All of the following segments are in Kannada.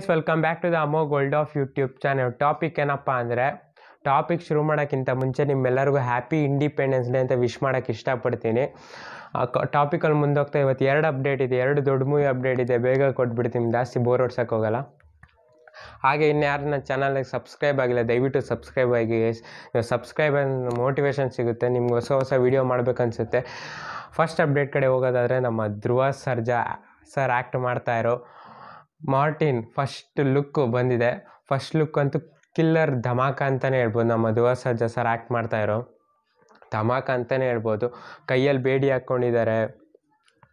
guys welcome back to the ಅಮೋ gold of YouTube channel topic ಏನಪ್ಪ ಅಂದರೆ ಟಾಪಿಕ್ ಶುರು ಮಾಡೋಕ್ಕಿಂತ ಮುಂಚೆ ನಿಮ್ಮೆಲ್ಲರಿಗೂ ಹ್ಯಾಪಿ ಇಂಡಿಪೆಂಡೆನ್ಸ್ ಡೇ ಅಂತ ವಿಶ್ ಮಾಡೋಕ್ಕೆ ಇಷ್ಟಪಡ್ತೀನಿ ಟಾಪಿಕಲ್ಲಿ ಮುಂದೋಗ್ತಾ ಇವತ್ತು ಎರಡು ಅಪ್ಡೇಟ್ ಇದೆ ಎರಡು ದೊಡ್ಡ ಮೂವಿ ಅಪ್ಡೇಟ್ ಇದೆ ಬೇಗ ಕೊಟ್ಬಿಡ್ತೀನಿ ಜಾಸ್ತಿ ಬೋರ್ ಹೋಗಲ್ಲ ಹಾಗೆ ಇನ್ಯಾರು ನನ್ನ ಚಾನಲ್ಗೆ ಸಬ್ಸ್ಕ್ರೈಬ್ ಆಗಿಲ್ಲ ದಯವಿಟ್ಟು ಸಬ್ಸ್ಕ್ರೈಬ್ ಆಗಿ ಸಬ್ಸ್ಕ್ರೈಬ್ ಮೋಟಿವೇಶನ್ ಸಿಗುತ್ತೆ ನಿಮ್ಗೆ ಹೊಸ ಹೊಸ ವೀಡಿಯೋ ಮಾಡಬೇಕನ್ಸುತ್ತೆ ಫಸ್ಟ್ ಅಪ್ಡೇಟ್ ಕಡೆ ಹೋಗೋದಾದರೆ ನಮ್ಮ ಧ್ರುವ ಸರ್ಜಾ ಸರ್ ಆ್ಯಕ್ಟ್ ಇರೋ ಮಾರ್ಟಿನ್ ಫಸ್ಟ್ ಲುಕ್ಕು ಬಂದಿದೆ ಫಸ್ಟ್ ಲುಕ್ ಅಂತೂ ಕಿಲ್ಲರ್ ಧಮಾಕ ಅಂತಲೇ ಹೇಳ್ಬೋದು ನಮ್ಮ ಯುವ ಸರ್ ಆ್ಯಕ್ಟ್ ಮಾಡ್ತಾಯಿರೋ ಧಮಾಕ ಅಂತಲೇ ಹೇಳ್ಬೋದು ಕೈಯಲ್ಲಿ ಬೇಡಿ ಹಾಕ್ಕೊಂಡಿದ್ದಾರೆ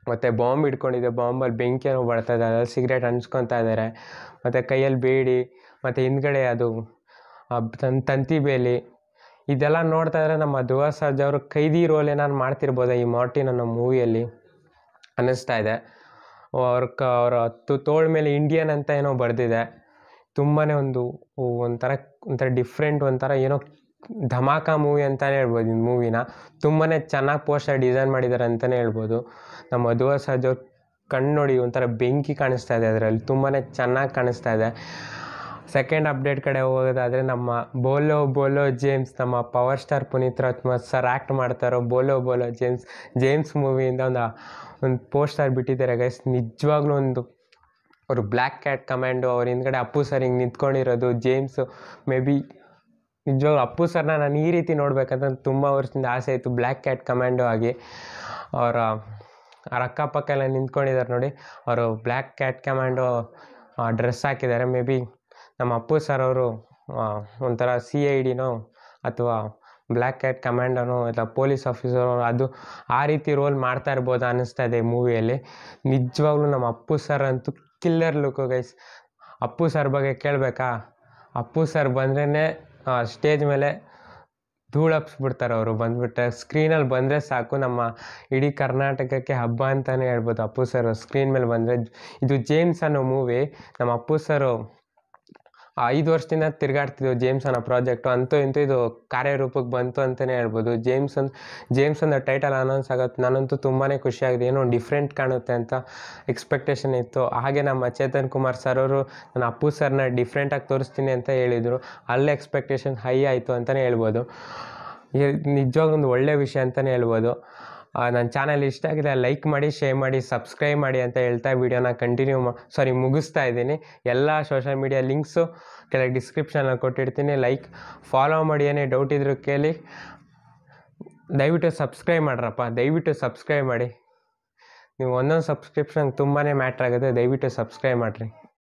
ಮತ್ತು ಬಾಂಬ್ ಹಿಡ್ಕೊಂಡಿದೆ ಬಾಂಬಲ್ಲಿ ಬೆಂಕಿ ಏನೋ ಬರ್ತಾ ಇದೆ ಸಿಗರೇಟ್ ಸಿಗ್ರೇಟ್ ಇದ್ದಾರೆ ಮತ್ತು ಕೈಯಲ್ಲಿ ಬೇಡಿ ಮತ್ತು ಹಿಂದ್ಗಡೆ ಅದು ತನ್ನ ತಂತಿ ಬೇಲಿ ಇದೆಲ್ಲ ನೋಡ್ತಾ ಇದ್ದರೆ ನಮ್ಮ ಧ್ರುವ ಅವರು ಕೈದಿ ರೋಲ್ ಏನಾರು ಮಾಡ್ತಿರ್ಬೋದಾ ಈ ಮಾರ್ಟಿನ್ ಅನ್ನೋ ಮೂವಿಯಲ್ಲಿ ಅನ್ನಿಸ್ತಾ ಇದೆ ಅವ್ರ ಕ ಅವರ ಹತ್ತು ತೋಳು ಮೇಲೆ ಇಂಡಿಯನ್ ಅಂತ ಏನೋ ಬರೆದಿದೆ ತುಂಬಾ ಒಂದು ಒಂಥರ ಒಂಥರ ಡಿಫ್ರೆಂಟ್ ಒಂಥರ ಏನೋ ಧಮಾಕಾ ಮೂವಿ ಅಂತಲೇ ಹೇಳ್ಬೋದು ಈ ಮೂವಿನ ತುಂಬಾ ಚೆನ್ನಾಗಿ ಪೋಸ್ಟರ್ ಡಿಸೈನ್ ಮಾಡಿದ್ದಾರೆ ಅಂತಲೇ ಹೇಳ್ಬೋದು ನಮ್ಮ ಮಧುವ ಸಹಜ ಕಣ್ಣು ನೋಡಿ ಒಂಥರ ಬೆಂಕಿ ಕಾಣಿಸ್ತಾ ಇದೆ ಅದರಲ್ಲಿ ತುಂಬಾ ಚೆನ್ನಾಗಿ ಕಾಣಿಸ್ತಾ ಇದೆ ಸೆಕೆಂಡ್ ಅಪ್ಡೇಟ್ ಕಡೆ ಹೋಗೋದಾದರೆ ನಮ್ಮ ಬೋಲೋ ಬೋಲೋ ಜೇಮ್ಸ್ ನಮ್ಮ power star Puneeth Rajkumar sir act ಮಾಡ್ತಾರೋ ಬೋಲೋ ಬೋಲೋ ಜೇಮ್ಸ್ ಜೇಮ್ಸ್ ಮೂವಿಯಿಂದ ಒಂದು ಒಂದು ಪೋಸ್ಟರ್ ಬಿಟ್ಟಿದ್ದಾರೆ ಗೈಸ್ ನಿಜವಾಗ್ಲೂ ಒಂದು ಅವರು ಬ್ಲ್ಯಾಕ್ ಕ್ಯಾಟ್ ಕಮಾಂಡು ಅವ್ರ ಹಿಂದ್ಗಡೆ ಅಪ್ಪು ಸರ್ ಹಿಂಗೆ ನಿಂತ್ಕೊಂಡಿರೋದು ಜೇಮ್ಸು ಮೇ ಬಿ ನಿಜವಾಗ್ಲೂ ಅಪ್ಪು ಸರ್ನ ನಾನು ಈ ರೀತಿ ನೋಡ್ಬೇಕಂತ ತುಂಬ ವರ್ಷದಿಂದ ಆಸೆ ಇತ್ತು ಬ್ಲ್ಯಾಕ್ ಕ್ಯಾಟ್ ಕಮ್ಯಾಂಡೋ ಆಗಿ ಅವರ ಅವ್ರ ಅಕ್ಕಪಕ್ಕ ಎಲ್ಲ ನಿಂತ್ಕೊಂಡಿದ್ದಾರೆ ನೋಡಿ ಅವರು ಬ್ಲ್ಯಾಕ್ ಕ್ಯಾಟ್ ಕಮ್ಯಾಂಡೋ ಡ್ರೆಸ್ ಹಾಕಿದ್ದಾರೆ ಮೇ ಬಿ ನಮ್ಮ ಅಪ್ಪು ಸರ್ ಅವರು ಒಂಥರ ಸಿ ಐ ಡಿನೋ ಅಥವಾ ಬ್ಲ್ಯಾಕ್ ಕ್ಯಾಟ್ ಕಮ್ಯಾಂಡರ್ನೋ ಅಥವಾ ಪೊಲೀಸ್ ಆಫೀಸರ್ ಅದು ಆ ರೀತಿ ರೋಲ್ ಮಾಡ್ತಾ ಇರ್ಬೋದು ಅನ್ನಿಸ್ತಾ ಇದೆ ಮೂವಿಯಲ್ಲಿ ನಿಜವಾಗ್ಲೂ ನಮ್ಮ ಅಪ್ಪು ಸರ್ ಅಂತೂ killer look guys Appu sir ಬಗ್ಗೆ ಕೇಳಬೇಕಾ ಅಪ್ಪು ಸರ್ ಬಂದ್ರೇ ಸ್ಟೇಜ್ ಮೇಲೆ ಧೂಳಪ್ಸ್ಬಿಡ್ತಾರೆ ಅವರು ಬಂದುಬಿಟ್ರೆ ಸ್ಕ್ರೀನಲ್ಲಿ ಬಂದರೆ ಸಾಕು ನಮ್ಮ ಇಡೀ ಕರ್ನಾಟಕಕ್ಕೆ ಹಬ್ಬ ಅಂತಲೇ ಹೇಳ್ಬೋದು ಅಪ್ಪು ಸರ್ ಸ್ಕ್ರೀನ್ ಮೇಲೆ ಬಂದರೆ ಇದು ಜೇಮ್ಸ್ ಅನ್ನೋ ಮೂವಿ ನಮ್ಮ ಅಪ್ಪು ಸರ್ ಐದು ವರ್ಷದಿಂದ ತಿರುಗಾಡ್ತಿದ್ವು ಜೇಮ್ಸ್ ಅನ್ನೋ ಪ್ರಾಜೆಕ್ಟು ಅಂತೂ ಇಂತೂ ಇದು ಕಾರ್ಯರೂಪಕ್ಕೆ ಬಂತು ಅಂತಲೇ ಹೇಳ್ಬೋದು ಜೇಮ್ಸ್ ಒಂದು ಜೇಮ್ಸ್ ಟೈಟಲ್ ಅನೌನ್ಸ್ ಆಗುತ್ತೆ ನಾನಂತೂ ತುಂಬಾ ಖುಷಿಯಾಗಿದೆ ಏನೋ ಡಿಫ್ರೆಂಟ್ ಕಾಣುತ್ತೆ ಅಂತ ಎಕ್ಸ್ಪೆಕ್ಟೇಷನ್ ಇತ್ತು ಹಾಗೆ ನಮ್ಮ ಚೇತನ್ ಕುಮಾರ್ ಸರ್ ಅವರು ನನ್ನ ಅಪ್ಪು ಸರ್ನ ಡಿಫ್ರೆಂಟಾಗಿ ತೋರಿಸ್ತೀನಿ ಅಂತ ಹೇಳಿದರು ಅಲ್ಲೇ ಎಕ್ಸ್ಪೆಕ್ಟೇಷನ್ ಹೈ ಆಯಿತು ಅಂತಲೇ ಹೇಳ್ಬೋದು ಒಂದು ಒಳ್ಳೆಯ ವಿಷಯ ಅಂತಲೇ ಹೇಳ್ಬೋದು ನನ್ನ ಚಾನಲ್ ಇಷ್ಟ ಆಗಿದೆ ಲೈಕ್ ಮಾಡಿ ಶೇರ್ ಮಾಡಿ ಸಬ್ಸ್ಕ್ರೈಬ್ ಮಾಡಿ ಅಂತ ಹೇಳ್ತಾ ವಿಡಿಯೋನ ಕಂಟಿನ್ಯೂ ಸಾರಿ ಮುಗಿಸ್ತಾ ಇದ್ದೀನಿ ಎಲ್ಲ ಸೋಷಲ್ ಮೀಡಿಯಾ ಲಿಂಕ್ಸು ಕೆಳಗೆ ಡಿಸ್ಕ್ರಿಪ್ಷನಲ್ಲಿ ಕೊಟ್ಟಿರ್ತೀನಿ ಲೈಕ್ ಫಾಲೋ ಮಾಡಿ ಏನೇ ಡೌಟ್ ಇದ್ರೂ ಕೇಳಿ ದಯವಿಟ್ಟು ಸಬ್ಸ್ಕ್ರೈಬ್ ಮಾಡ್ರಪ್ಪ ದಯವಿಟ್ಟು ಸಬ್ಸ್ಕ್ರೈಬ್ ಮಾಡಿ ನೀವು ಒಂದೊಂದು ಸಬ್ಸ್ಕ್ರಿಪ್ಷನ್ಗೆ ತುಂಬಾ ಮ್ಯಾಟ್ರ್ ಆಗುತ್ತೆ ದಯವಿಟ್ಟು ಸಬ್ಸ್ಕ್ರೈಬ್ ಮಾಡಿರಿ